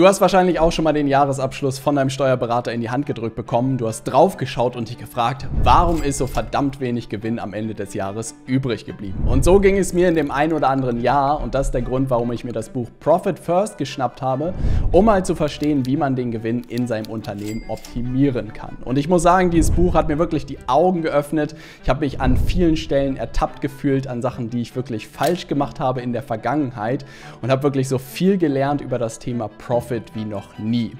Du hast wahrscheinlich auch schon mal den Jahresabschluss von deinem Steuerberater in die Hand gedrückt bekommen. Du hast draufgeschaut und dich gefragt, warum ist so verdammt wenig Gewinn am Ende des Jahres übrig geblieben? Und so ging es mir in dem einen oder anderen Jahr und das ist der Grund, warum ich mir das Buch Profit First geschnappt habe, um mal zu verstehen, wie man den Gewinn in seinem Unternehmen optimieren kann. Und ich muss sagen, dieses Buch hat mir wirklich die Augen geöffnet. Ich habe mich an vielen Stellen ertappt gefühlt an Sachen, die ich wirklich falsch gemacht habe in der Vergangenheit und habe wirklich so viel gelernt über das Thema Profit Profit wie noch nie.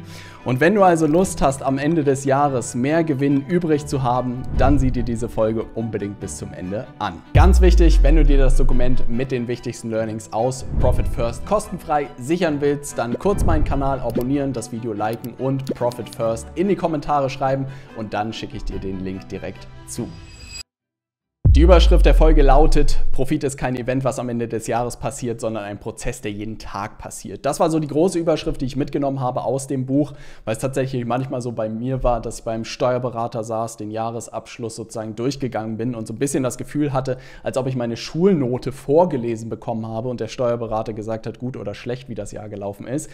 Und wenn du also Lust hast, am Ende des Jahres mehr Gewinn übrig zu haben, dann sieh dir diese Folge unbedingt bis zum Ende an. Ganz wichtig, wenn du dir das Dokument mit den wichtigsten Learnings aus Profit First kostenfrei sichern willst, dann kurz meinen Kanal abonnieren, das Video liken und Profit First in die Kommentare schreiben und dann schicke ich dir den Link direkt zu. Die Überschrift der Folge lautet, Profit ist kein Event, was am Ende des Jahres passiert, sondern ein Prozess, der jeden Tag passiert. Das war so die große Überschrift, die ich mitgenommen habe aus dem Buch, weil es tatsächlich manchmal so bei mir war, dass ich beim Steuerberater saß, den Jahresabschluss sozusagen durchgegangen bin und so ein bisschen das Gefühl hatte, als ob ich meine Schulnote vorgelesen bekommen habe und der Steuerberater gesagt hat, gut oder schlecht, wie das Jahr gelaufen ist.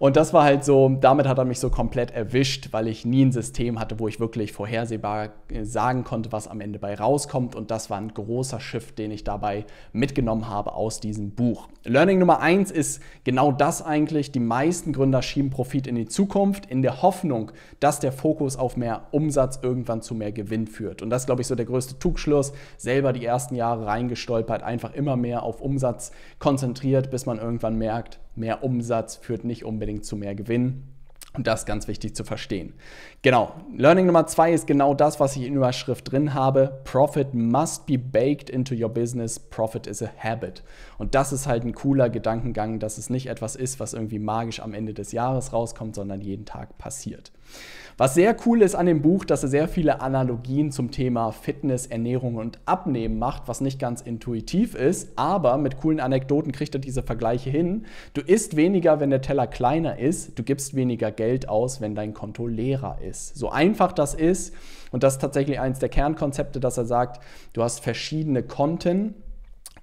Und das war halt so, damit hat er mich so komplett erwischt, weil ich nie ein System hatte, wo ich wirklich vorhersehbar äh, sagen konnte, was am Ende bei rauskommt. Und das war ein großer Shift, den ich dabei mitgenommen habe aus diesem Buch. Learning Nummer eins ist genau das eigentlich. Die meisten Gründer schieben Profit in die Zukunft in der Hoffnung, dass der Fokus auf mehr Umsatz irgendwann zu mehr Gewinn führt. Und das, ist, glaube ich, so der größte Tugschluss. Selber die ersten Jahre reingestolpert, einfach immer mehr auf Umsatz konzentriert, bis man irgendwann merkt, mehr Umsatz führt nicht unbedingt zu mehr Gewinn. Und das ist ganz wichtig zu verstehen. Genau, Learning Nummer zwei ist genau das, was ich in Überschrift drin habe. Profit must be baked into your business. Profit is a habit. Und das ist halt ein cooler Gedankengang, dass es nicht etwas ist, was irgendwie magisch am Ende des Jahres rauskommt, sondern jeden Tag passiert. Was sehr cool ist an dem Buch, dass er sehr viele Analogien zum Thema Fitness, Ernährung und Abnehmen macht, was nicht ganz intuitiv ist, aber mit coolen Anekdoten kriegt er diese Vergleiche hin. Du isst weniger, wenn der Teller kleiner ist, du gibst weniger Geld aus, wenn dein Konto leerer ist. So einfach das ist, und das ist tatsächlich eines der Kernkonzepte, dass er sagt, du hast verschiedene Konten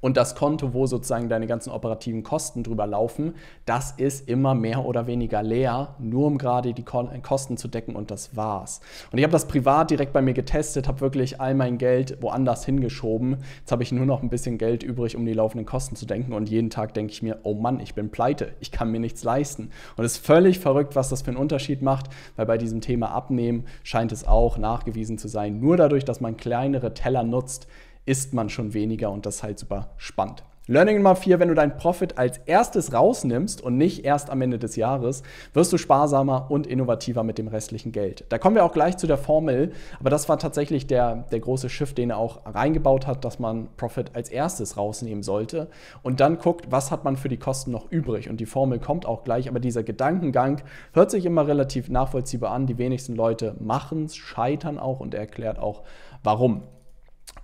und das Konto, wo sozusagen deine ganzen operativen Kosten drüber laufen, das ist immer mehr oder weniger leer, nur um gerade die Kosten zu decken und das war's. Und ich habe das privat direkt bei mir getestet, habe wirklich all mein Geld woanders hingeschoben. Jetzt habe ich nur noch ein bisschen Geld übrig, um die laufenden Kosten zu denken und jeden Tag denke ich mir, oh Mann, ich bin pleite, ich kann mir nichts leisten. Und es ist völlig verrückt, was das für einen Unterschied macht, weil bei diesem Thema Abnehmen scheint es auch nachgewiesen zu sein, nur dadurch, dass man kleinere Teller nutzt, isst man schon weniger und das ist halt super spannend. Learning Nummer 4, wenn du deinen Profit als erstes rausnimmst und nicht erst am Ende des Jahres, wirst du sparsamer und innovativer mit dem restlichen Geld. Da kommen wir auch gleich zu der Formel, aber das war tatsächlich der, der große Schiff, den er auch reingebaut hat, dass man Profit als erstes rausnehmen sollte und dann guckt, was hat man für die Kosten noch übrig. Und die Formel kommt auch gleich, aber dieser Gedankengang hört sich immer relativ nachvollziehbar an. Die wenigsten Leute machen es, scheitern auch und er erklärt auch, warum.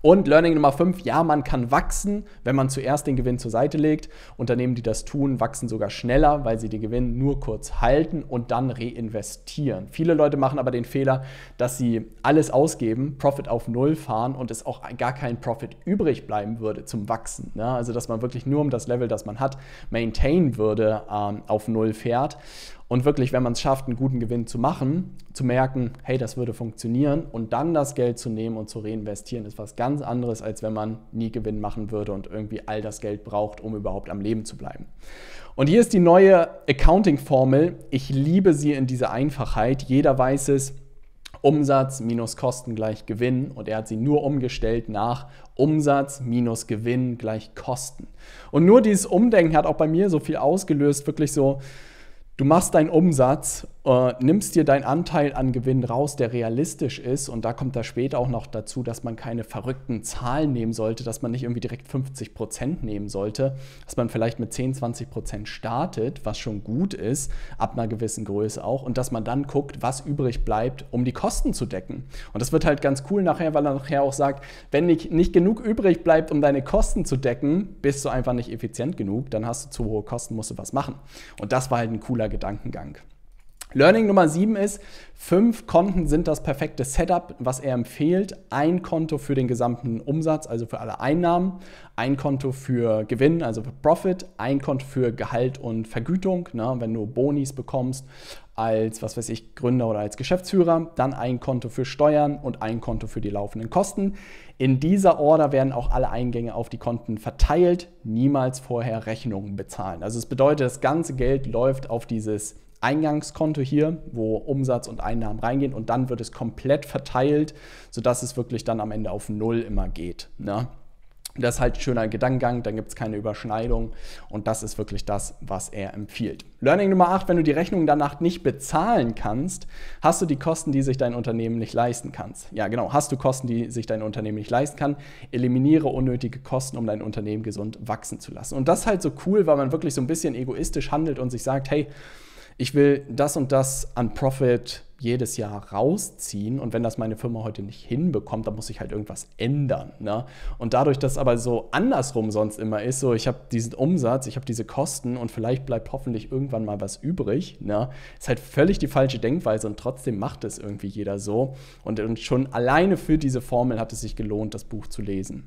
Und Learning Nummer 5, ja, man kann wachsen, wenn man zuerst den Gewinn zur Seite legt. Unternehmen, die das tun, wachsen sogar schneller, weil sie den Gewinn nur kurz halten und dann reinvestieren. Viele Leute machen aber den Fehler, dass sie alles ausgeben, Profit auf Null fahren und es auch gar kein Profit übrig bleiben würde zum Wachsen. Ne? Also, dass man wirklich nur um das Level, das man hat, maintain würde, ähm, auf Null fährt. Und wirklich, wenn man es schafft, einen guten Gewinn zu machen, zu merken, hey, das würde funktionieren und dann das Geld zu nehmen und zu reinvestieren, ist was ganz anderes, als wenn man nie Gewinn machen würde und irgendwie all das Geld braucht, um überhaupt am Leben zu bleiben. Und hier ist die neue Accounting-Formel. Ich liebe sie in dieser Einfachheit. Jeder weiß es. Umsatz minus Kosten gleich Gewinn und er hat sie nur umgestellt nach Umsatz minus Gewinn gleich Kosten. Und nur dieses Umdenken hat auch bei mir so viel ausgelöst, wirklich so, du machst deinen Umsatz äh, nimmst dir deinen Anteil an Gewinn raus, der realistisch ist. Und da kommt da später auch noch dazu, dass man keine verrückten Zahlen nehmen sollte, dass man nicht irgendwie direkt 50 Prozent nehmen sollte, dass man vielleicht mit 10, 20 Prozent startet, was schon gut ist, ab einer gewissen Größe auch. Und dass man dann guckt, was übrig bleibt, um die Kosten zu decken. Und das wird halt ganz cool nachher, weil er nachher auch sagt, wenn nicht, nicht genug übrig bleibt, um deine Kosten zu decken, bist du einfach nicht effizient genug, dann hast du zu hohe Kosten, musst du was machen. Und das war halt ein cooler Gedankengang. Learning Nummer 7 ist, fünf Konten sind das perfekte Setup, was er empfiehlt. Ein Konto für den gesamten Umsatz, also für alle Einnahmen, ein Konto für Gewinn, also für Profit, ein Konto für Gehalt und Vergütung, ne, wenn du Bonis bekommst als, was weiß ich, Gründer oder als Geschäftsführer, dann ein Konto für Steuern und ein Konto für die laufenden Kosten. In dieser Order werden auch alle Eingänge auf die Konten verteilt, niemals vorher Rechnungen bezahlen. Also es bedeutet, das ganze Geld läuft auf dieses Eingangskonto hier, wo Umsatz und Einnahmen reingehen und dann wird es komplett verteilt, sodass es wirklich dann am Ende auf Null immer geht. Ne? Das ist halt ein schöner Gedankengang, dann gibt es keine Überschneidung und das ist wirklich das, was er empfiehlt. Learning Nummer 8, wenn du die Rechnung danach nicht bezahlen kannst, hast du die Kosten, die sich dein Unternehmen nicht leisten kannst. Ja, genau, hast du Kosten, die sich dein Unternehmen nicht leisten kann, eliminiere unnötige Kosten, um dein Unternehmen gesund wachsen zu lassen. Und das ist halt so cool, weil man wirklich so ein bisschen egoistisch handelt und sich sagt, hey, ich will das und das an Profit jedes Jahr rausziehen und wenn das meine Firma heute nicht hinbekommt, dann muss ich halt irgendwas ändern. Ne? Und dadurch, dass aber so andersrum sonst immer ist, so ich habe diesen Umsatz, ich habe diese Kosten und vielleicht bleibt hoffentlich irgendwann mal was übrig, ne? ist halt völlig die falsche Denkweise und trotzdem macht es irgendwie jeder so. Und, und schon alleine für diese Formel hat es sich gelohnt, das Buch zu lesen.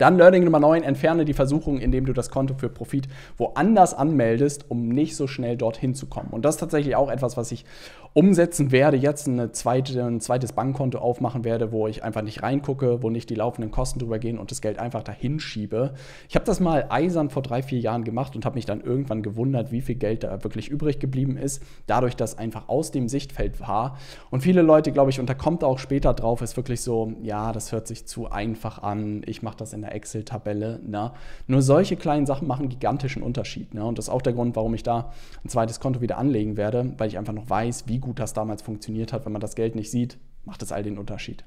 Dann Learning Nummer 9, entferne die Versuchung, indem du das Konto für Profit woanders anmeldest, um nicht so schnell dorthin zu kommen. Und das ist tatsächlich auch etwas, was ich umsetzen werde, jetzt eine zweite, ein zweites Bankkonto aufmachen werde, wo ich einfach nicht reingucke, wo nicht die laufenden Kosten drüber gehen und das Geld einfach dahin schiebe. Ich habe das mal eisern vor drei, vier Jahren gemacht und habe mich dann irgendwann gewundert, wie viel Geld da wirklich übrig geblieben ist, dadurch, dass einfach aus dem Sichtfeld war. Und viele Leute, glaube ich, und da kommt auch später drauf, ist wirklich so, ja, das hört sich zu einfach an, ich mache das in der einer Excel-Tabelle. Ne? Nur solche kleinen Sachen machen gigantischen Unterschied. Ne? Und das ist auch der Grund, warum ich da ein zweites Konto wieder anlegen werde, weil ich einfach noch weiß, wie gut das damals funktioniert hat. Wenn man das Geld nicht sieht, macht es all den Unterschied.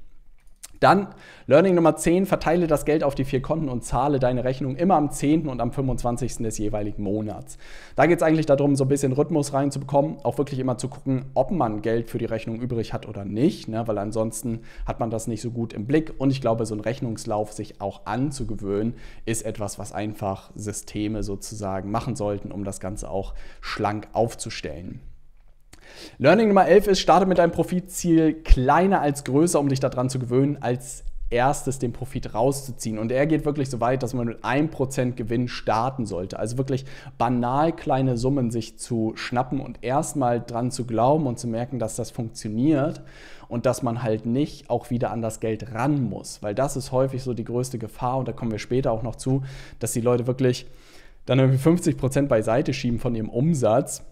Dann Learning Nummer 10, verteile das Geld auf die vier Konten und zahle deine Rechnung immer am 10. und am 25. des jeweiligen Monats. Da geht es eigentlich darum, so ein bisschen Rhythmus reinzubekommen, auch wirklich immer zu gucken, ob man Geld für die Rechnung übrig hat oder nicht, ne? weil ansonsten hat man das nicht so gut im Blick. Und ich glaube, so ein Rechnungslauf sich auch anzugewöhnen, ist etwas, was einfach Systeme sozusagen machen sollten, um das Ganze auch schlank aufzustellen. Learning Nummer 11 ist, starte mit deinem Profitziel kleiner als größer, um dich daran zu gewöhnen, als erstes den Profit rauszuziehen. Und er geht wirklich so weit, dass man mit 1% Gewinn starten sollte. Also wirklich banal kleine Summen sich zu schnappen und erstmal dran zu glauben und zu merken, dass das funktioniert und dass man halt nicht auch wieder an das Geld ran muss. Weil das ist häufig so die größte Gefahr und da kommen wir später auch noch zu, dass die Leute wirklich dann irgendwie 50% beiseite schieben von ihrem Umsatz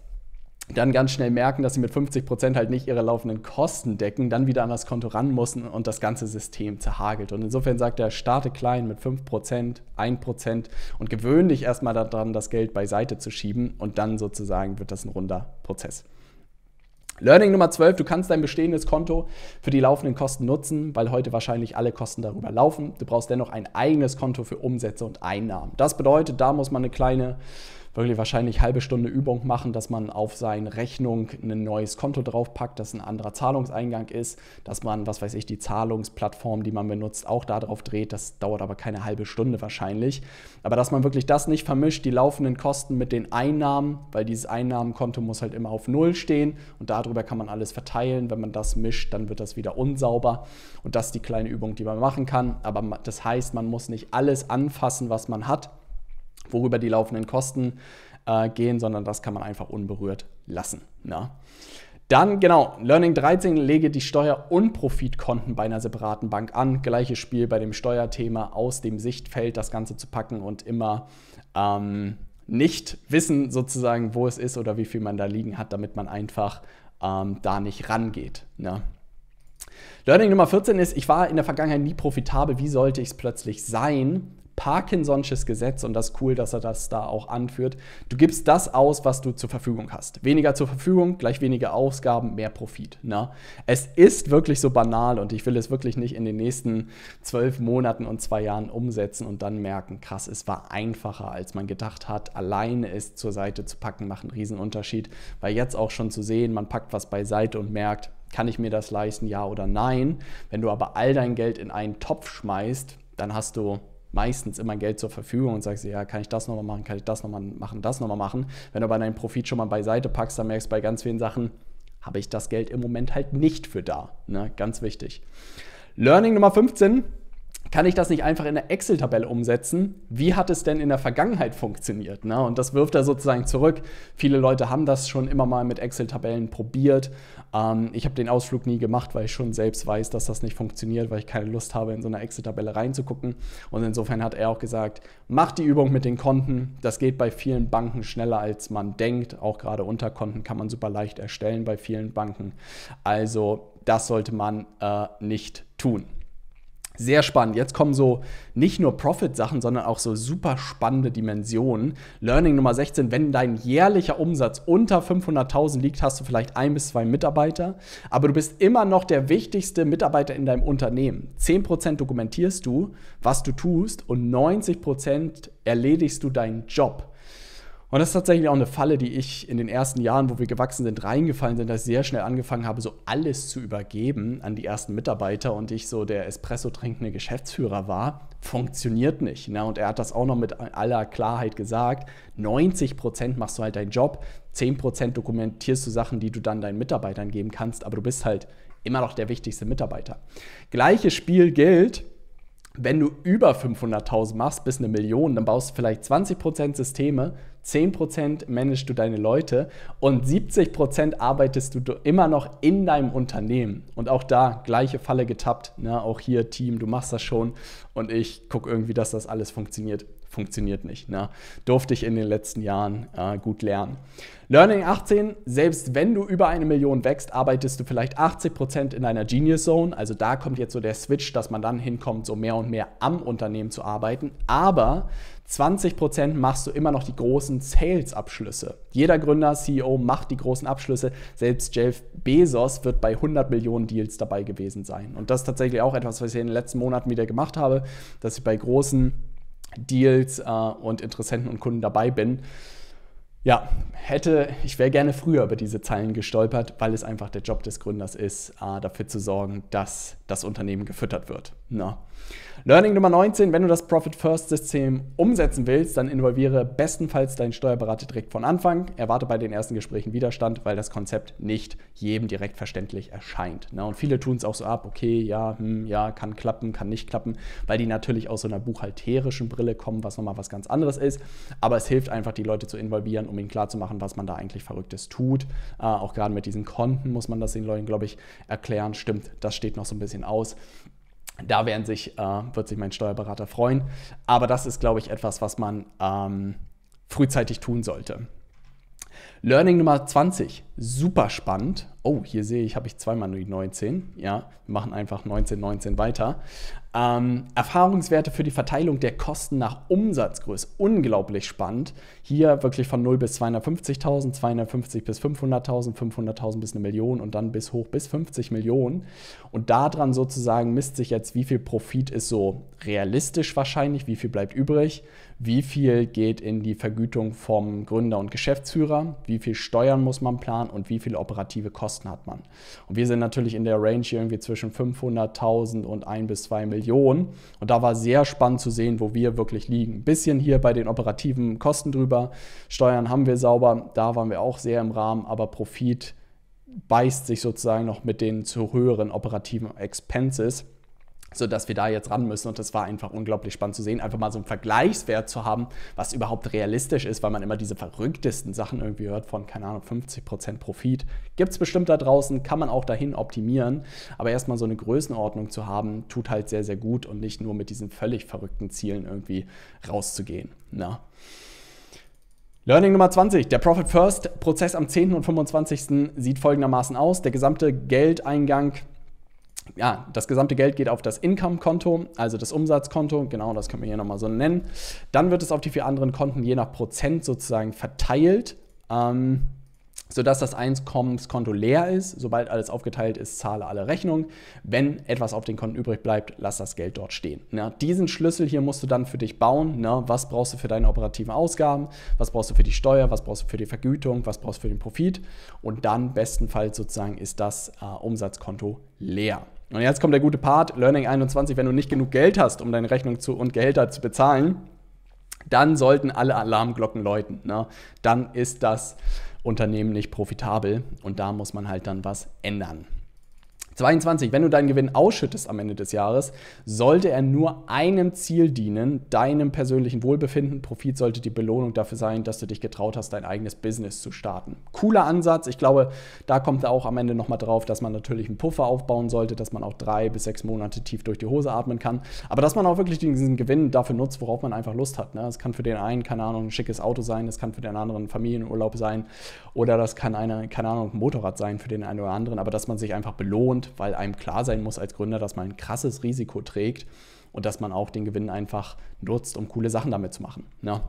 dann ganz schnell merken, dass sie mit 50 Prozent halt nicht ihre laufenden Kosten decken, dann wieder an das Konto ran müssen und das ganze System zerhagelt. Und insofern sagt er, starte klein mit 5 Prozent, 1 Prozent und gewöhne dich erstmal daran, das Geld beiseite zu schieben und dann sozusagen wird das ein runder Prozess. Learning Nummer 12, du kannst dein bestehendes Konto für die laufenden Kosten nutzen, weil heute wahrscheinlich alle Kosten darüber laufen. Du brauchst dennoch ein eigenes Konto für Umsätze und Einnahmen. Das bedeutet, da muss man eine kleine wirklich wahrscheinlich halbe Stunde Übung machen, dass man auf seine Rechnung ein neues Konto draufpackt, das ein anderer Zahlungseingang ist, dass man, was weiß ich, die Zahlungsplattform, die man benutzt, auch darauf dreht. Das dauert aber keine halbe Stunde wahrscheinlich. Aber dass man wirklich das nicht vermischt, die laufenden Kosten mit den Einnahmen, weil dieses Einnahmenkonto muss halt immer auf Null stehen und darüber kann man alles verteilen. Wenn man das mischt, dann wird das wieder unsauber. Und das ist die kleine Übung, die man machen kann. Aber das heißt, man muss nicht alles anfassen, was man hat, worüber die laufenden Kosten äh, gehen, sondern das kann man einfach unberührt lassen. Na? Ne? Dann genau, Learning 13, lege die Steuer- und Profitkonten bei einer separaten Bank an. Gleiches Spiel bei dem Steuerthema aus dem Sichtfeld das Ganze zu packen und immer ähm, nicht wissen sozusagen, wo es ist oder wie viel man da liegen hat, damit man einfach ähm, da nicht rangeht. Ne? Learning Nummer 14 ist, ich war in der Vergangenheit nie profitabel, wie sollte ich es plötzlich sein? Parkinson'sches Gesetz und das ist cool, dass er das da auch anführt. Du gibst das aus, was du zur Verfügung hast. Weniger zur Verfügung, gleich weniger Ausgaben, mehr Profit. Ne? Es ist wirklich so banal und ich will es wirklich nicht in den nächsten zwölf Monaten und zwei Jahren umsetzen und dann merken, krass, es war einfacher, als man gedacht hat. Alleine es zur Seite zu packen, macht einen Riesenunterschied, weil jetzt auch schon zu sehen, man packt was beiseite und merkt, kann ich mir das leisten, ja oder nein. Wenn du aber all dein Geld in einen Topf schmeißt, dann hast du meistens immer Geld zur Verfügung und sagst, ja, kann ich das nochmal machen, kann ich das nochmal machen, das nochmal machen. Wenn du aber deinen Profit schon mal beiseite packst, dann merkst du bei ganz vielen Sachen, habe ich das Geld im Moment halt nicht für da. Ne? Ganz wichtig. Learning Nummer 15, kann ich das nicht einfach in eine Excel-Tabelle umsetzen? Wie hat es denn in der Vergangenheit funktioniert? Ne? Und das wirft er sozusagen zurück. Viele Leute haben das schon immer mal mit Excel-Tabellen probiert. Ähm, ich habe den Ausflug nie gemacht, weil ich schon selbst weiß, dass das nicht funktioniert, weil ich keine Lust habe, in so eine Excel-Tabelle reinzugucken. Und insofern hat er auch gesagt, macht die Übung mit den Konten. Das geht bei vielen Banken schneller, als man denkt. Auch gerade Unterkonten kann man super leicht erstellen bei vielen Banken. Also das sollte man äh, nicht tun. Sehr spannend. Jetzt kommen so nicht nur Profit-Sachen, sondern auch so super spannende Dimensionen. Learning Nummer 16, wenn dein jährlicher Umsatz unter 500.000 liegt, hast du vielleicht ein bis zwei Mitarbeiter, aber du bist immer noch der wichtigste Mitarbeiter in deinem Unternehmen. 10% dokumentierst du, was du tust und 90% erledigst du deinen Job. Und das ist tatsächlich auch eine Falle, die ich in den ersten Jahren, wo wir gewachsen sind, reingefallen sind, dass ich sehr schnell angefangen habe, so alles zu übergeben an die ersten Mitarbeiter und ich so der Espresso-trinkende Geschäftsführer war. Funktioniert nicht. Ne? Und er hat das auch noch mit aller Klarheit gesagt. 90 Prozent machst du halt deinen Job, 10 Prozent dokumentierst du Sachen, die du dann deinen Mitarbeitern geben kannst, aber du bist halt immer noch der wichtigste Mitarbeiter. Gleiches Spiel gilt wenn du über 500.000 machst bis eine Million, dann baust du vielleicht 20% Systeme, 10% managst du deine Leute und 70% arbeitest du immer noch in deinem Unternehmen. Und auch da gleiche Falle getappt. Ne? Auch hier, Team, du machst das schon und ich gucke irgendwie, dass das alles funktioniert funktioniert nicht. Ne? Durfte ich in den letzten Jahren äh, gut lernen. Learning 18, selbst wenn du über eine Million wächst, arbeitest du vielleicht 80% in deiner Genius Zone. Also da kommt jetzt so der Switch, dass man dann hinkommt, so mehr und mehr am Unternehmen zu arbeiten. Aber 20% machst du immer noch die großen Sales-Abschlüsse. Jeder Gründer, CEO macht die großen Abschlüsse. Selbst Jeff Bezos wird bei 100 Millionen Deals dabei gewesen sein. Und das ist tatsächlich auch etwas, was ich in den letzten Monaten wieder gemacht habe, dass ich bei großen Deals äh, und Interessenten und Kunden dabei bin. Ja, hätte, ich wäre gerne früher über diese Zeilen gestolpert, weil es einfach der Job des Gründers ist, äh, dafür zu sorgen, dass das Unternehmen gefüttert wird. Na. Ne? Learning Nummer 19, wenn du das Profit-First-System umsetzen willst, dann involviere bestenfalls deinen Steuerberater direkt von Anfang. Erwarte bei den ersten Gesprächen Widerstand, weil das Konzept nicht jedem direkt verständlich erscheint. Ne? Und viele tun es auch so ab, okay, ja, hm, ja, kann klappen, kann nicht klappen, weil die natürlich aus so einer buchhalterischen Brille kommen, was nochmal was ganz anderes ist. Aber es hilft einfach, die Leute zu involvieren, um ihnen klarzumachen, was man da eigentlich Verrücktes tut. Äh, auch gerade mit diesen Konten muss man das den Leuten, glaube ich, erklären. Stimmt, das steht noch so ein bisschen aus. Da werden sich, äh, wird sich mein Steuerberater freuen. Aber das ist, glaube ich, etwas, was man ähm, frühzeitig tun sollte. Learning Nummer 20, super spannend. Oh, hier sehe ich, habe ich zweimal nur die 19. Ja, wir machen einfach 19, 19 weiter. Ähm, Erfahrungswerte für die Verteilung der Kosten nach Umsatzgröße, unglaublich spannend. Hier wirklich von 0 bis 250.000, 250 bis 500.000, 500.000 bis eine Million und dann bis hoch bis 50 Millionen. Und daran sozusagen misst sich jetzt, wie viel Profit ist so realistisch wahrscheinlich, wie viel bleibt übrig, wie viel geht in die Vergütung vom Gründer und Geschäftsführer, wie viel Steuern muss man planen und wie viele operative Kosten hat man. Und wir sind natürlich in der Range irgendwie zwischen 500.000 und 1 bis 2 Millionen. Und da war sehr spannend zu sehen, wo wir wirklich liegen. Ein bisschen hier bei den operativen Kosten drüber. Steuern haben wir sauber, da waren wir auch sehr im Rahmen, aber Profit beißt sich sozusagen noch mit den zu höheren operativen Expenses so dass wir da jetzt ran müssen. Und das war einfach unglaublich spannend zu sehen, einfach mal so einen Vergleichswert zu haben, was überhaupt realistisch ist, weil man immer diese verrücktesten Sachen irgendwie hört von, keine Ahnung, 50% Profit. Gibt es bestimmt da draußen, kann man auch dahin optimieren. Aber erstmal so eine Größenordnung zu haben, tut halt sehr, sehr gut und nicht nur mit diesen völlig verrückten Zielen irgendwie rauszugehen. Na? Ne? Learning Nummer 20. Der Profit First Prozess am 10. und 25. sieht folgendermaßen aus. Der gesamte Geldeingang ja, das gesamte Geld geht auf das Income-Konto, also das Umsatzkonto, genau das können wir hier nochmal so nennen. Dann wird es auf die vier anderen Konten je nach Prozent sozusagen verteilt. Ähm, sodass das Einkommenskonto leer ist. Sobald alles aufgeteilt ist, zahle alle Rechnungen. Wenn etwas auf den Konten übrig bleibt, lass das Geld dort stehen. Na, diesen Schlüssel hier musst du dann für dich bauen. Na, was brauchst du für deine operativen Ausgaben? Was brauchst du für die Steuer? Was brauchst du für die Vergütung? Was brauchst du für den Profit? Und dann bestenfalls sozusagen ist das äh, Umsatzkonto leer. Und jetzt kommt der gute Part, Learning 21, wenn du nicht genug Geld hast, um deine Rechnung zu und Gehälter zu bezahlen, dann sollten alle Alarmglocken läuten. Ne? Dann ist das Unternehmen nicht profitabel und da muss man halt dann was ändern. 22. Wenn du deinen Gewinn ausschüttest am Ende des Jahres, sollte er nur einem Ziel dienen, deinem persönlichen Wohlbefinden. Profit sollte die Belohnung dafür sein, dass du dich getraut hast, dein eigenes Business zu starten. Cooler Ansatz. Ich glaube, da kommt er auch am Ende nochmal drauf, dass man natürlich einen Puffer aufbauen sollte, dass man auch drei bis sechs Monate tief durch die Hose atmen kann. Aber dass man auch wirklich diesen Gewinn dafür nutzt, worauf man einfach Lust hat. Ne? Es kann für den einen, keine Ahnung, ein schickes Auto sein, Es kann für den anderen ein Familienurlaub sein oder das kann eine, keine Ahnung, ein Motorrad sein für den einen oder anderen. Aber dass man sich einfach belohnt bekommt, weil einem klar sein muss als Gründer, dass man ein krasses Risiko trägt und dass man auch den Gewinn einfach nutzt, um coole Sachen damit zu machen. Ja. Ne?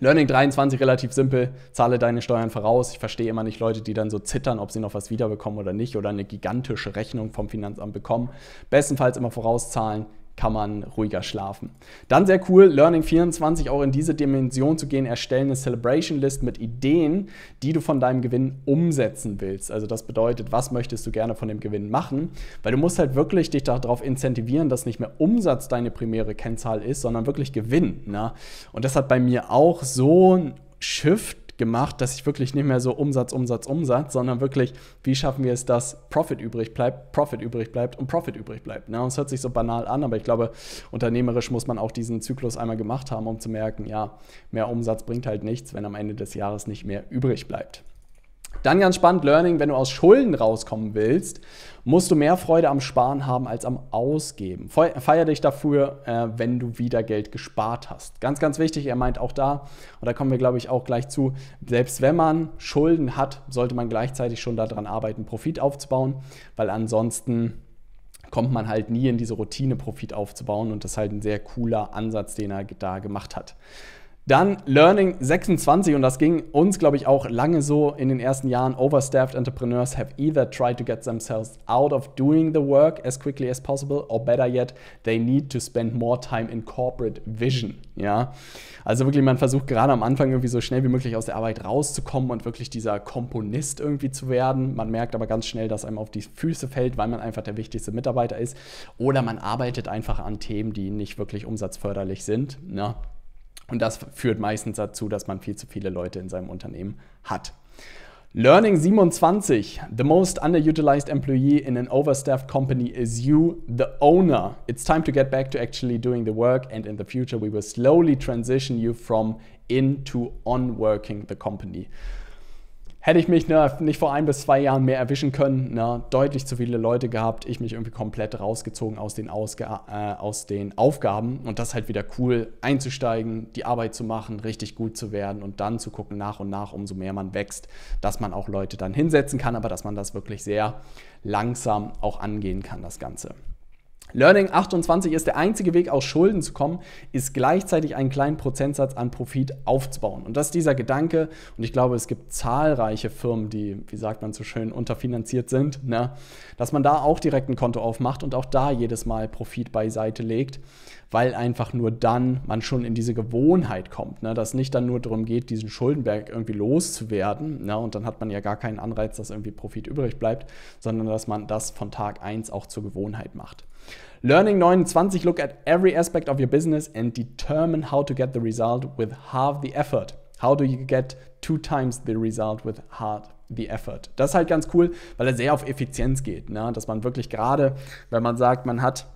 Learning 23 relativ simpel, zahle deine Steuern voraus. Ich verstehe immer nicht Leute, die dann so zittern, ob sie noch was wiederbekommen oder nicht oder eine gigantische Rechnung vom Finanzamt bekommen. Bestenfalls immer vorauszahlen, kann man ruhiger schlafen. Dann sehr cool, Learning24 auch in diese Dimension zu gehen, erstellen eine Celebration List mit Ideen, die du von deinem Gewinn umsetzen willst. Also das bedeutet, was möchtest du gerne von dem Gewinn machen? Weil du musst halt wirklich dich darauf incentivieren, dass nicht mehr Umsatz deine primäre Kennzahl ist, sondern wirklich Gewinn. Ne? Und das hat bei mir auch so ein Shift gemacht, dass ich wirklich nicht mehr so Umsatz, Umsatz, Umsatz, sondern wirklich, wie schaffen wir es, dass Profit übrig bleibt, Profit übrig bleibt und Profit übrig bleibt. Ne? Und es hört sich so banal an, aber ich glaube, unternehmerisch muss man auch diesen Zyklus einmal gemacht haben, um zu merken, ja, mehr Umsatz bringt halt nichts, wenn am Ende des Jahres nicht mehr übrig bleibt. Dann ganz spannend, Learning, wenn du aus Schulden rauskommen willst, musst du mehr Freude am Sparen haben als am Ausgeben. Feier dich dafür, äh, wenn du wieder Geld gespart hast. Ganz, ganz wichtig, er meint auch da, und da kommen wir, glaube ich, auch gleich zu, selbst wenn man Schulden hat, sollte man gleichzeitig schon daran arbeiten, Profit aufzubauen, weil ansonsten kommt man halt nie in diese Routine, Profit aufzubauen. Und das ist halt ein sehr cooler Ansatz, den er da gemacht hat. Dann Learning 26 und das ging uns, glaube ich, auch lange so in den ersten Jahren. Overstaffed entrepreneurs have either tried to get themselves out of doing the work as quickly as possible or better yet, they need to spend more time in corporate vision. Ja, also wirklich, man versucht gerade am Anfang irgendwie so schnell wie möglich aus der Arbeit rauszukommen und wirklich dieser Komponist irgendwie zu werden. Man merkt aber ganz schnell, dass einem auf die Füße fällt, weil man einfach der wichtigste Mitarbeiter ist. Oder man arbeitet einfach an Themen, die nicht wirklich umsatzförderlich sind. Ja, ne. Und das führt meistens dazu, dass man viel zu viele Leute in seinem Unternehmen hat. Learning 27. The most underutilized employee in an overstaffed company is you, the owner. It's time to get back to actually doing the work, and in the future, we will slowly transition you from in to on working the company hätte ich mich ne, nicht vor ein bis zwei Jahren mehr erwischen können, ne, deutlich zu viele Leute gehabt, ich mich irgendwie komplett rausgezogen aus den, Ausga äh, aus den Aufgaben und das halt wieder cool einzusteigen, die Arbeit zu machen, richtig gut zu werden und dann zu gucken nach und nach, umso mehr man wächst, dass man auch Leute dann hinsetzen kann, aber dass man das wirklich sehr langsam auch angehen kann, das Ganze. Learning 28 ist der einzige Weg, aus Schulden zu kommen, ist gleichzeitig einen kleinen Prozentsatz an Profit aufzubauen. Und das ist dieser Gedanke. Und ich glaube, es gibt zahlreiche Firmen, die, wie sagt man so schön, unterfinanziert sind, ne? dass man da auch direkt ein Konto aufmacht und auch da jedes Mal Profit beiseite legt weil einfach nur dann man schon in diese Gewohnheit kommt, ne? dass nicht dann nur darum geht, diesen Schuldenberg irgendwie loszuwerden ne? und dann hat man ja gar keinen Anreiz, dass irgendwie Profit übrig bleibt, sondern dass man das von Tag 1 auch zur Gewohnheit macht. Learning 29, look at every aspect of your business and determine how to get the result with half the effort. How do you get two times the result with half the effort? Das ist halt ganz cool, weil er sehr auf Effizienz geht, ne? dass man wirklich gerade, wenn man sagt, man hat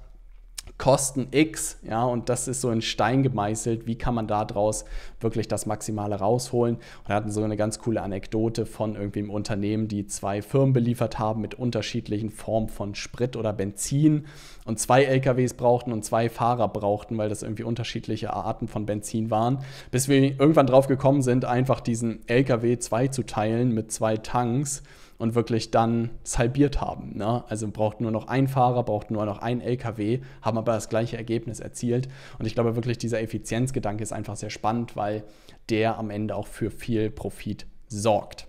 kosten X, ja, und das ist so in Stein gemeißelt. Wie kann man da draus wirklich das Maximale rausholen? Und hatten so eine ganz coole Anekdote von irgendwie einem Unternehmen, die zwei Firmen beliefert haben mit unterschiedlichen Formen von Sprit oder Benzin und zwei LKWs brauchten und zwei Fahrer brauchten, weil das irgendwie unterschiedliche Arten von Benzin waren. Bis wir irgendwann drauf gekommen sind, einfach diesen LKW zwei zu teilen mit zwei Tanks und wirklich dann salbiert haben. Ne? Also braucht nur noch ein Fahrer, braucht nur noch ein LKW, haben aber das gleiche Ergebnis erzielt. Und ich glaube wirklich, dieser Effizienzgedanke ist einfach sehr spannend, weil der am Ende auch für viel Profit sorgt.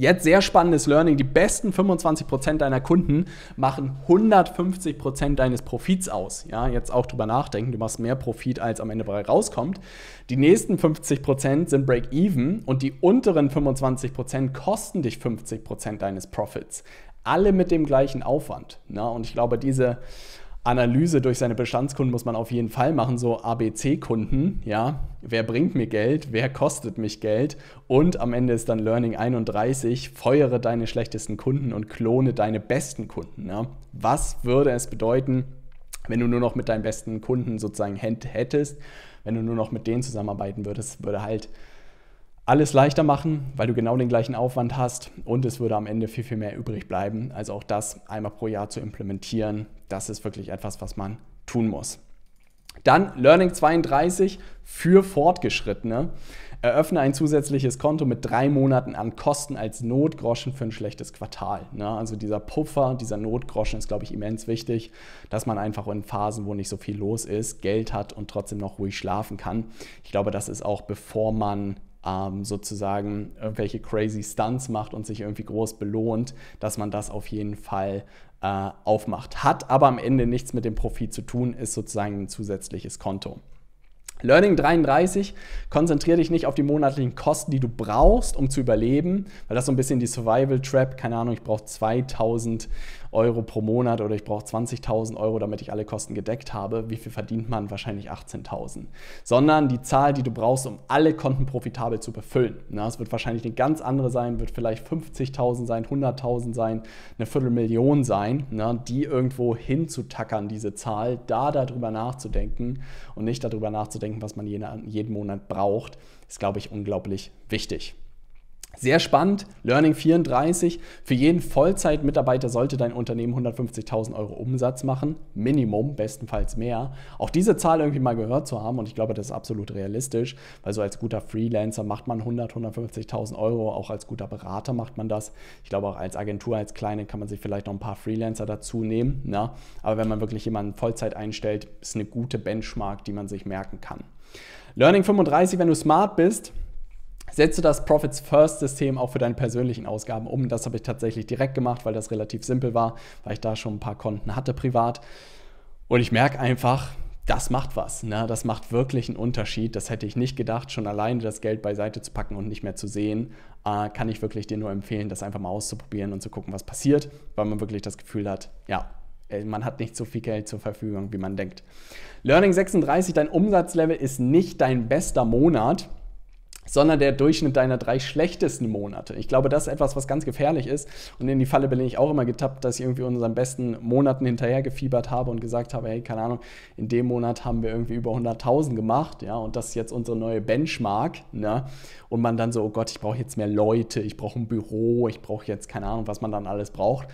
Jetzt sehr spannendes Learning. Die besten 25% deiner Kunden machen 150% deines Profits aus. Ja, jetzt auch drüber nachdenken, du machst mehr Profit, als am Ende dabei rauskommt. Die nächsten 50% sind Break-Even und die unteren 25% kosten dich 50% deines Profits. Alle mit dem gleichen Aufwand. Ne? Und ich glaube, diese Analyse durch seine Bestandskunden muss man auf jeden Fall machen, so ABC-Kunden, ja. Wer bringt mir Geld? Wer kostet mich Geld? Und am Ende ist dann Learning 31, feuere deine schlechtesten Kunden und klone deine besten Kunden. Ja? Was würde es bedeuten, wenn du nur noch mit deinen besten Kunden sozusagen hättest, wenn du nur noch mit denen zusammenarbeiten würdest, würde halt alles leichter machen, weil du genau den gleichen Aufwand hast und es würde am Ende viel, viel mehr übrig bleiben. Also auch das einmal pro Jahr zu implementieren, das ist wirklich etwas, was man tun muss. Dann Learning 32 für Fortgeschrittene. Eröffne ein zusätzliches Konto mit drei Monaten an Kosten als Notgroschen für ein schlechtes Quartal. Ne? Also dieser Puffer, dieser Notgroschen ist, glaube ich, immens wichtig, dass man einfach in Phasen, wo nicht so viel los ist, Geld hat und trotzdem noch ruhig schlafen kann. Ich glaube, das ist auch, bevor man ähm, sozusagen irgendwelche crazy Stunts macht und sich irgendwie groß belohnt, dass man das auf jeden Fall äh, aufmacht. Hat aber am Ende nichts mit dem Profit zu tun, ist sozusagen ein zusätzliches Konto. Learning 33, konzentriere dich nicht auf die monatlichen Kosten, die du brauchst, um zu überleben, weil das so ein bisschen die Survival Trap, keine Ahnung, ich brauche 2000 Euro pro Monat oder ich brauche 20.000 Euro, damit ich alle Kosten gedeckt habe. Wie viel verdient man? Wahrscheinlich 18.000. Sondern die Zahl, die du brauchst, um alle Konten profitabel zu befüllen. es wird wahrscheinlich eine ganz andere sein, wird vielleicht 50.000 sein, 100.000 sein, eine Viertelmillion sein, na, die irgendwo hinzutackern, diese Zahl, da darüber nachzudenken und nicht darüber nachzudenken, was man jeden Monat braucht, ist, glaube ich, unglaublich wichtig. Sehr spannend, Learning 34. Für jeden Vollzeitmitarbeiter sollte dein Unternehmen 150.000 Euro Umsatz machen, Minimum, bestenfalls mehr. Auch diese Zahl irgendwie mal gehört zu haben und ich glaube, das ist absolut realistisch, weil so als guter Freelancer macht man 100, 150.000 Euro, auch als guter Berater macht man das. Ich glaube, auch als Agentur, als Kleine kann man sich vielleicht noch ein paar Freelancer dazu nehmen. Na? Ne? Aber wenn man wirklich jemanden Vollzeit einstellt, ist eine gute Benchmark, die man sich merken kann. Learning 35, wenn du smart bist, Setze das Profits First System auch für deine persönlichen Ausgaben um. Das habe ich tatsächlich direkt gemacht, weil das relativ simpel war, weil ich da schon ein paar Konten hatte privat. Und ich merke einfach, das macht was. Ne? Das macht wirklich einen Unterschied. Das hätte ich nicht gedacht, schon alleine das Geld beiseite zu packen und nicht mehr zu sehen. Äh, kann ich wirklich dir nur empfehlen, das einfach mal auszuprobieren und zu gucken, was passiert, weil man wirklich das Gefühl hat, ja, äh, man hat nicht so viel Geld zur Verfügung, wie man denkt. Learning 36, dein Umsatzlevel ist nicht dein bester Monat sondern der Durchschnitt deiner drei schlechtesten Monate. Ich glaube, das ist etwas, was ganz gefährlich ist. Und in die Falle bin ich auch immer getappt, dass ich irgendwie unseren besten Monaten hinterhergefiebert habe und gesagt habe, hey, keine Ahnung, in dem Monat haben wir irgendwie über 100.000 gemacht, ja, und das ist jetzt unsere neue Benchmark, ne? Und man dann so, oh Gott, ich brauche jetzt mehr Leute, ich brauche ein Büro, ich brauche jetzt keine Ahnung, was man dann alles braucht.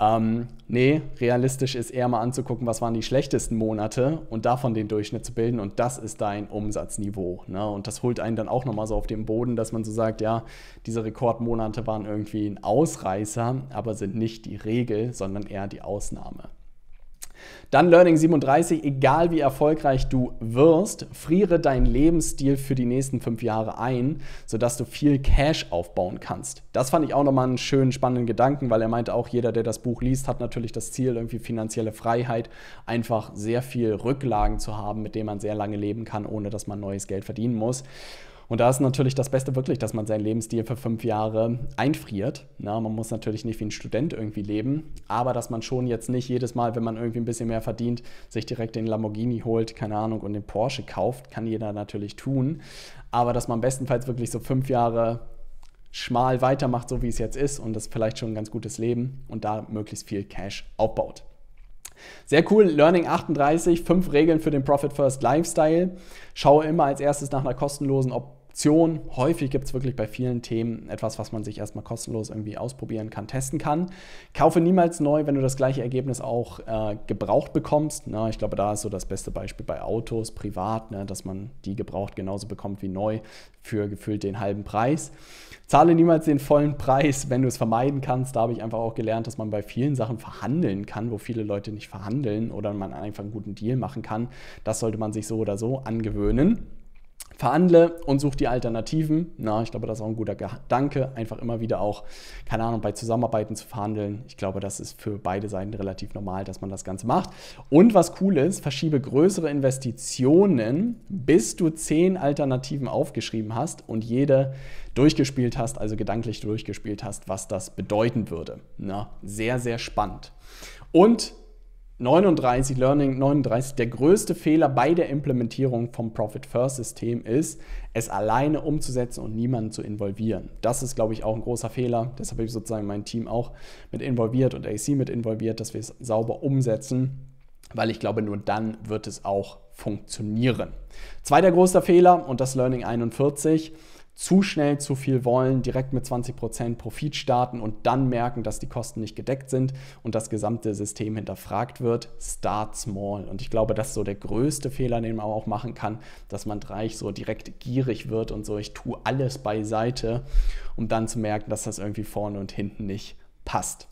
Ähm, nee, realistisch ist eher mal anzugucken, was waren die schlechtesten Monate und davon den Durchschnitt zu bilden und das ist dein Umsatzniveau, ne? Und das holt einen dann auch nochmal so auf dem Boden, dass man so sagt, ja, diese Rekordmonate waren irgendwie ein Ausreißer, aber sind nicht die Regel, sondern eher die Ausnahme. Dann Learning 37, egal wie erfolgreich du wirst, friere deinen Lebensstil für die nächsten fünf Jahre ein, sodass du viel Cash aufbauen kannst. Das fand ich auch nochmal einen schönen, spannenden Gedanken, weil er meinte auch, jeder, der das Buch liest, hat natürlich das Ziel, irgendwie finanzielle Freiheit, einfach sehr viel Rücklagen zu haben, mit denen man sehr lange leben kann, ohne dass man neues Geld verdienen muss. Und da ist natürlich das Beste wirklich, dass man seinen Lebensstil für fünf Jahre einfriert. Na, man muss natürlich nicht wie ein Student irgendwie leben, aber dass man schon jetzt nicht jedes Mal, wenn man irgendwie ein bisschen mehr verdient, sich direkt den Lamborghini holt, keine Ahnung, und den Porsche kauft, kann jeder natürlich tun. Aber dass man bestenfalls wirklich so fünf Jahre schmal weitermacht, so wie es jetzt ist, und das vielleicht schon ein ganz gutes Leben und da möglichst viel Cash aufbaut. Sehr cool, Learning 38, fünf Regeln für den Profit First Lifestyle. Schaue immer als erstes nach einer kostenlosen Option Option. Häufig gibt es wirklich bei vielen Themen etwas, was man sich erstmal kostenlos irgendwie ausprobieren kann, testen kann. Kaufe niemals neu, wenn du das gleiche Ergebnis auch äh, gebraucht bekommst. Na, ich glaube, da ist so das beste Beispiel bei Autos, privat, ne, dass man die gebraucht genauso bekommt wie neu für gefühlt den halben Preis. Zahle niemals den vollen Preis, wenn du es vermeiden kannst. Da habe ich einfach auch gelernt, dass man bei vielen Sachen verhandeln kann, wo viele Leute nicht verhandeln oder man einfach einen guten Deal machen kann. Das sollte man sich so oder so angewöhnen. Verhandle und such die Alternativen. Na, ich glaube, das ist auch ein guter Gedanke, einfach immer wieder auch, keine Ahnung, bei Zusammenarbeiten zu verhandeln. Ich glaube, das ist für beide Seiten relativ normal, dass man das Ganze macht. Und was cool ist, verschiebe größere Investitionen, bis du zehn Alternativen aufgeschrieben hast und jede durchgespielt hast, also gedanklich durchgespielt hast, was das bedeuten würde. Na, sehr, sehr spannend. Und 39, Learning 39, der größte Fehler bei der Implementierung vom Profit-First-System ist, es alleine umzusetzen und niemanden zu involvieren. Das ist, glaube ich, auch ein großer Fehler. Deshalb habe ich sozusagen mein Team auch mit involviert und AC mit involviert, dass wir es sauber umsetzen, weil ich glaube, nur dann wird es auch funktionieren. Zweiter großer Fehler und das Learning 41 zu schnell zu viel wollen, direkt mit 20% Profit starten und dann merken, dass die Kosten nicht gedeckt sind und das gesamte System hinterfragt wird. Start small. Und ich glaube, das ist so der größte Fehler, den man auch machen kann, dass man reich so direkt gierig wird und so, ich tue alles beiseite, um dann zu merken, dass das irgendwie vorne und hinten nicht passt.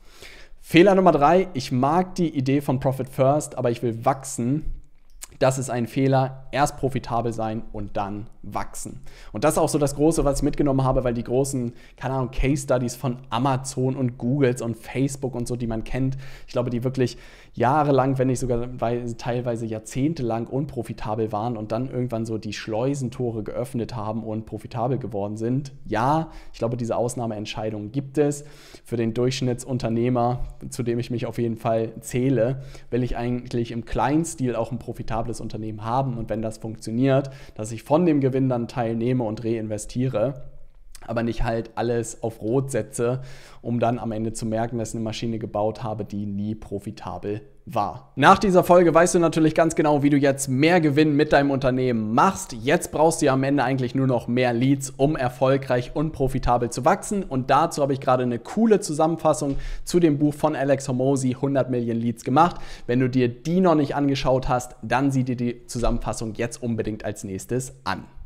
Fehler Nummer drei, ich mag die Idee von Profit First, aber ich will wachsen das ist ein Fehler. Erst profitabel sein und dann wachsen. Und das ist auch so das Große, was ich mitgenommen habe, weil die großen, keine Ahnung, Case Studies von Amazon und Googles und Facebook und so, die man kennt, ich glaube, die wirklich jahrelang, wenn nicht sogar teilweise jahrzehntelang unprofitabel waren und dann irgendwann so die Schleusentore geöffnet haben und profitabel geworden sind. Ja, ich glaube, diese Ausnahmeentscheidungen gibt es. Für den Durchschnittsunternehmer, zu dem ich mich auf jeden Fall zähle, will ich eigentlich im kleinen Stil auch ein profitables Unternehmen haben und wenn das funktioniert, dass ich von dem Gewinn dann teilnehme und reinvestiere aber nicht halt alles auf Rot setze, um dann am Ende zu merken, dass ich eine Maschine gebaut habe, die nie profitabel war. Nach dieser Folge weißt du natürlich ganz genau, wie du jetzt mehr Gewinn mit deinem Unternehmen machst. Jetzt brauchst du ja am Ende eigentlich nur noch mehr Leads, um erfolgreich und profitabel zu wachsen. Und dazu habe ich gerade eine coole Zusammenfassung zu dem Buch von Alex Hormozy 100 Millionen Leads gemacht. Wenn du dir die noch nicht angeschaut hast, dann sieh dir die Zusammenfassung jetzt unbedingt als nächstes an.